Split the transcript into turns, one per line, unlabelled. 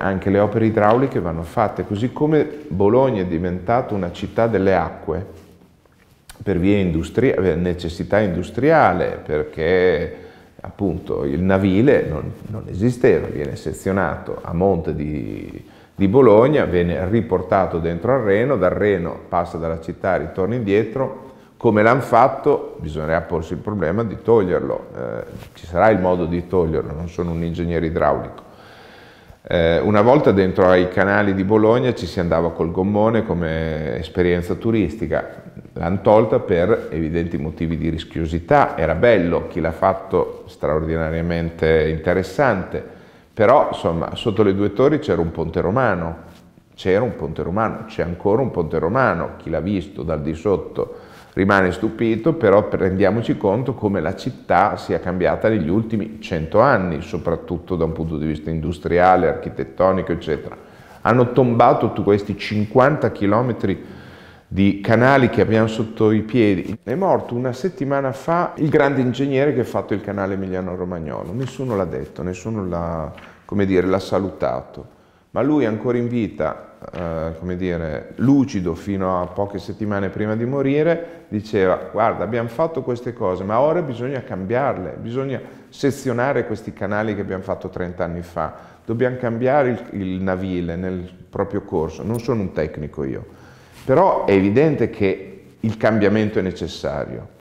Anche le opere idrauliche vanno fatte, così come Bologna è diventata una città delle acque per via industri necessità industriale, perché appunto il navile non, non esisteva, viene sezionato a monte di, di Bologna, viene riportato dentro al Reno, dal Reno passa dalla città, ritorna indietro. Come l'hanno fatto, bisognerà porsi il problema di toglierlo. Eh, ci sarà il modo di toglierlo, non sono un ingegnere idraulico. Eh, una volta dentro ai canali di Bologna ci si andava col gommone come esperienza turistica, l'hanno tolta per evidenti motivi di rischiosità, era bello, chi l'ha fatto straordinariamente interessante, però insomma sotto le due torri c'era un ponte romano, c'era un ponte romano, c'è ancora un ponte romano, chi l'ha visto dal di sotto rimane stupito, però rendiamoci conto come la città sia cambiata negli ultimi cento anni, soprattutto da un punto di vista industriale, architettonico, eccetera. Hanno tombato tutti questi 50 chilometri di canali che abbiamo sotto i piedi. È morto una settimana fa il grande ingegnere che ha fatto il canale Emiliano Romagnolo. Nessuno l'ha detto, nessuno l'ha, dire, l'ha salutato ma lui ancora in vita, eh, come dire, lucido fino a poche settimane prima di morire, diceva guarda abbiamo fatto queste cose, ma ora bisogna cambiarle, bisogna sezionare questi canali che abbiamo fatto 30 anni fa, dobbiamo cambiare il, il navile nel proprio corso, non sono un tecnico io, però è evidente che il cambiamento è necessario.